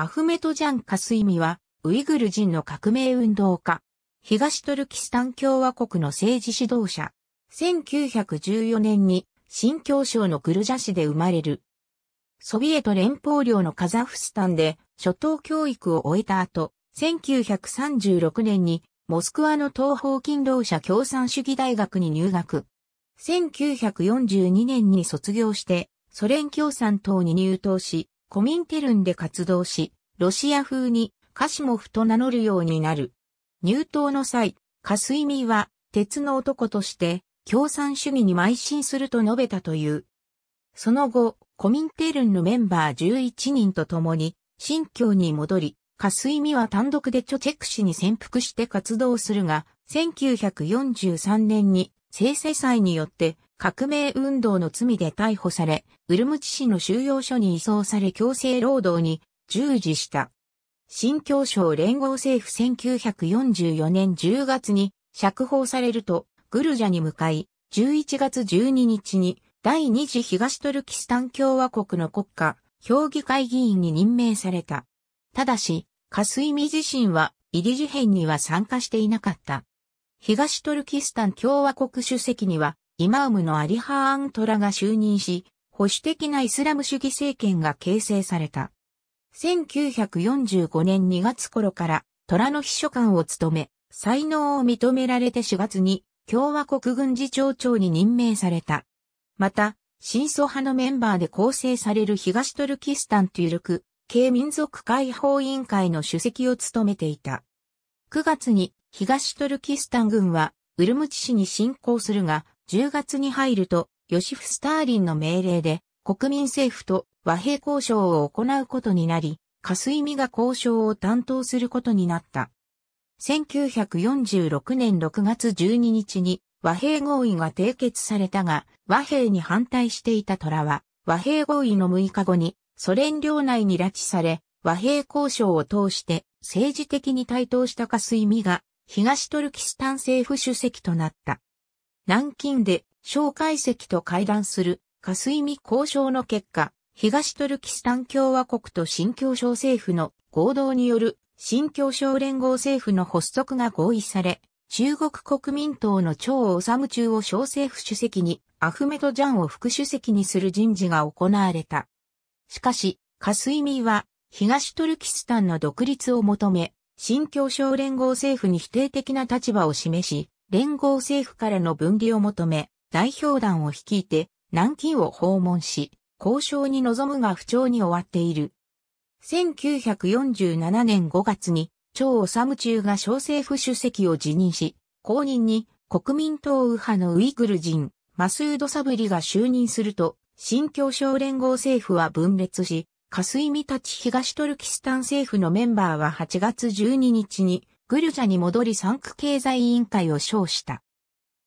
アフメトジャン・カスイミは、ウイグル人の革命運動家、東トルキスタン共和国の政治指導者、1914年に新教省のグルジャ市で生まれる。ソビエト連邦領のカザフスタンで初等教育を終えた後、1936年にモスクワの東方勤労者共産主義大学に入学。1942年に卒業してソ連共産党に入党し、コミンテルンで活動し、ロシア風にカシモフと名乗るようになる。入党の際、カスイミは鉄の男として共産主義に邁進すると述べたという。その後、コミンテルンのメンバー11人と共に、新疆に戻り、カスイミは単独でチョチェク氏に潜伏して活動するが、1943年に聖世祭によって革命運動の罪で逮捕され、ウルムチ市の収容所に移送され強制労働に従事した。新教省連合政府1944年10月に釈放されると、グルジャに向かい、11月12日に第二次東トルキスタン共和国の国家、評議会議員に任命された。ただし、カスイミ自身は、イリ事変には参加していなかった。東トルキスタン共和国主席には、イマームのアリハーントラが就任し、保守的なイスラム主義政権が形成された。1945年2月頃から虎の秘書官を務め、才能を認められて4月に共和国軍事長長に任命された。また、新祖派のメンバーで構成される東トルキスタンというく、系民族解放委員会の主席を務めていた。9月に東トルキスタン軍はウルムチ市に侵攻するが、10月に入ると、ヨシフ・スターリンの命令で、国民政府と和平交渉を行うことになり、カスイミが交渉を担当することになった。1946年6月12日に和平合意が締結されたが、和平に反対していた虎は、和平合意の6日後にソ連領内に拉致され、和平交渉を通して政治的に台頭したカスイミが東トルキスタン政府主席となった。南京で蒋介石と会談する、カスイミ交渉の結果、東トルキスタン共和国と新協商政府の合同による新協商連合政府の発足が合意され、中国国民党のさ治中を小政府主席に、アフメドジャンを副主席にする人事が行われた。しかし、カスイミは、東トルキスタンの独立を求め、新協商連合政府に否定的な立場を示し、連合政府からの分離を求め、代表団を率いて南京を訪問し、交渉に臨むが不調に終わっている。1947年5月に、張治中が小政府主席を辞任し、後任に国民党右派のウイグル人、マスード・サブリが就任すると、新協商連合政府は分裂し、カスイミたち東トルキスタン政府のメンバーは8月12日にグルジャに戻り産区経済委員会を称した。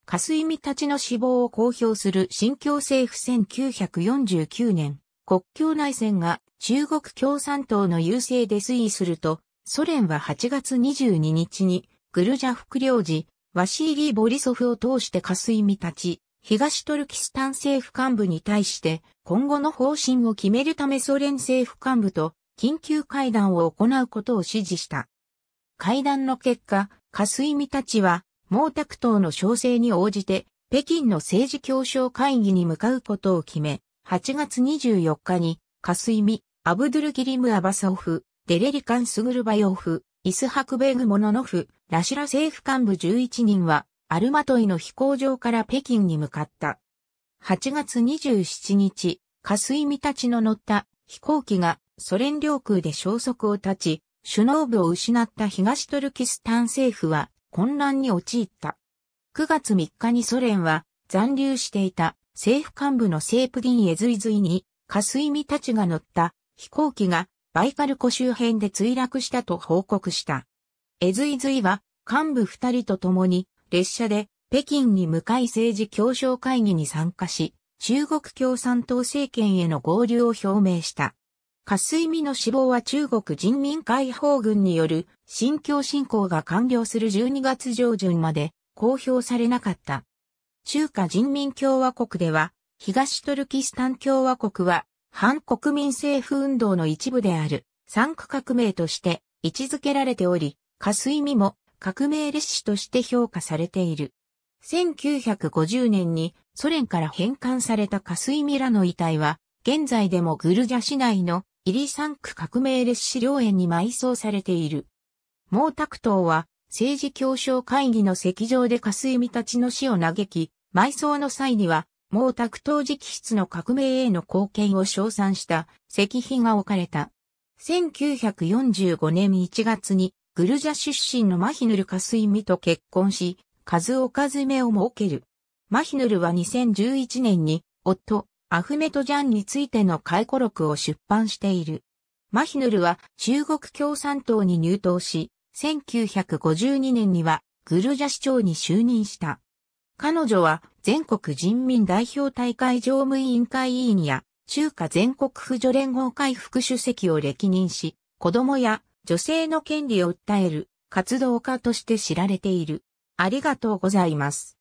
カスイミたちの死亡を公表する新京政府1949年、国境内戦が中国共産党の優勢で推移すると、ソ連は8月22日にグルジャ副領事、ワシーリー・ボリソフを通してカスイミたち、東トルキスタン政府幹部に対して今後の方針を決めるためソ連政府幹部と緊急会談を行うことを指示した。会談の結果、カスイミたちは、毛沢東の招請に応じて、北京の政治協商会議に向かうことを決め、8月24日に、カスイミ、アブドゥルギリム・アバソフ、デレリカン・スグルバヨフ、イスハクベグ・モノノフ、ラシラ政府幹部11人は、アルマトイの飛行場から北京に向かった。8月27日、カスイミたちの乗った飛行機がソ連領空で消息を絶ち、首脳部を失った東トルキスタン政府は混乱に陥った。9月3日にソ連は残留していた政府幹部のセープディン・エズイズイにカスイミたちが乗った飛行機がバイカル湖周辺で墜落したと報告した。エズイズイは幹部二人と共に列車で北京に向かい政治協商会議に参加し、中国共産党政権への合流を表明した。カスイミの死亡は中国人民解放軍による新疆侵攻が完了する12月上旬まで公表されなかった。中華人民共和国では東トルキスタン共和国は反国民政府運動の一部である三区革命として位置づけられており、カスイミも革命歴士として評価されている。1950年にソ連から返還されたカスイミの遺体は現在でもグルジャ市内のイリサンク革命烈士陵園に埋葬されている。毛沢東は政治協商会議の席上で霞みたちの死を嘆き、埋葬の際には毛沢東直筆の革命への貢献を称賛した石碑が置かれた。1945年1月にグルジャ出身のマヒヌル・カスイミと結婚し、数おかずメを設ける。マヒヌルは2011年に夫、アフメトジャンについての回顧録を出版している。マヒヌルは中国共産党に入党し、1952年にはグルジャ市長に就任した。彼女は全国人民代表大会常務委員会委員や中華全国婦女連合会副主席を歴任し、子供や女性の権利を訴える活動家として知られている。ありがとうございます。